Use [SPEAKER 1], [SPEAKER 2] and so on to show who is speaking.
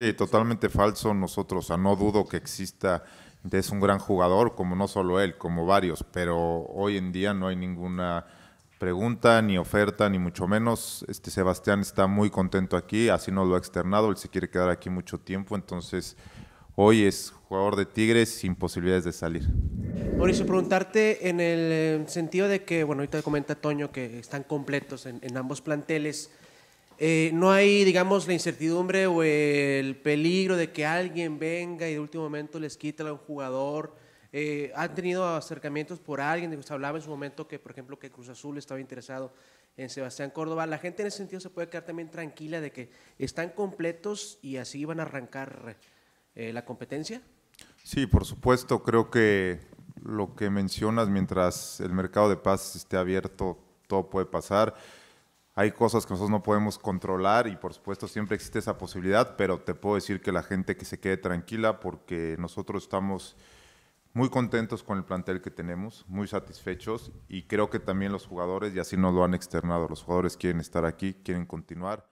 [SPEAKER 1] Sí, totalmente falso nosotros, o no dudo que exista, es un gran jugador, como no solo él, como varios, pero hoy en día no hay ninguna pregunta, ni oferta, ni mucho menos. Este Sebastián está muy contento aquí, así nos lo ha externado, él se quiere quedar aquí mucho tiempo, entonces hoy es jugador de Tigres sin posibilidades de salir.
[SPEAKER 2] Mauricio, preguntarte en el eh, sentido de que, bueno, ahorita comenta Toño que están completos en ambos planteles. Eh, no hay, digamos, la incertidumbre o el peligro de que alguien venga y de último momento les quita a un jugador. Eh, ¿Han tenido acercamientos por alguien? Se hablaba en su momento que, por ejemplo, que Cruz Azul estaba interesado en Sebastián Córdoba. La gente en ese sentido se puede quedar también tranquila de que están completos y así van a arrancar eh, la competencia.
[SPEAKER 1] Sí, por supuesto, creo que lo que mencionas, mientras el mercado de paz esté abierto, todo puede pasar hay cosas que nosotros no podemos controlar y por supuesto siempre existe esa posibilidad, pero te puedo decir que la gente que se quede tranquila porque nosotros estamos muy contentos con el plantel que tenemos, muy satisfechos y creo que también los jugadores, y así nos lo han externado, los jugadores quieren estar aquí, quieren continuar.